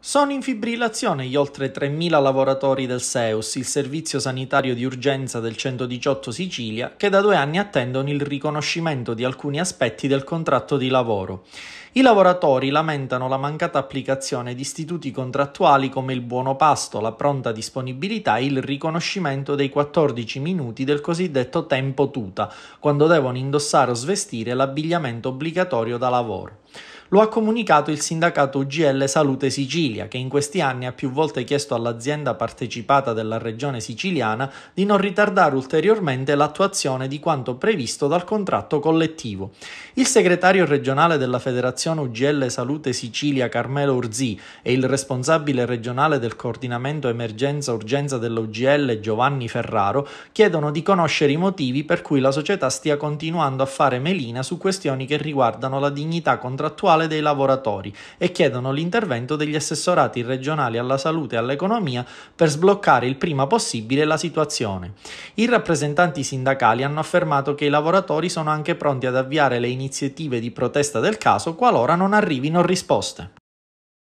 Sono in fibrillazione gli oltre 3.000 lavoratori del SEUS, il servizio sanitario di urgenza del 118 Sicilia, che da due anni attendono il riconoscimento di alcuni aspetti del contratto di lavoro. I lavoratori lamentano la mancata applicazione di istituti contrattuali come il buono pasto, la pronta disponibilità e il riconoscimento dei 14 minuti del cosiddetto tempo tuta, quando devono indossare o svestire l'abbigliamento obbligatorio da lavoro. Lo ha comunicato il sindacato UGL Salute Sicilia, che in questi anni ha più volte chiesto all'azienda partecipata della regione siciliana di non ritardare ulteriormente l'attuazione di quanto previsto dal contratto collettivo. Il segretario regionale della Federazione UGL Salute Sicilia Carmelo Urzì e il responsabile regionale del coordinamento emergenza-urgenza dell'UGL Giovanni Ferraro chiedono di conoscere i motivi per cui la società stia continuando a fare melina su questioni che riguardano la dignità contrattuale totale dei lavoratori e chiedono l'intervento degli assessorati regionali alla salute e all'economia per sbloccare il prima possibile la situazione. I rappresentanti sindacali hanno affermato che i lavoratori sono anche pronti ad avviare le iniziative di protesta del caso qualora non arrivino risposte.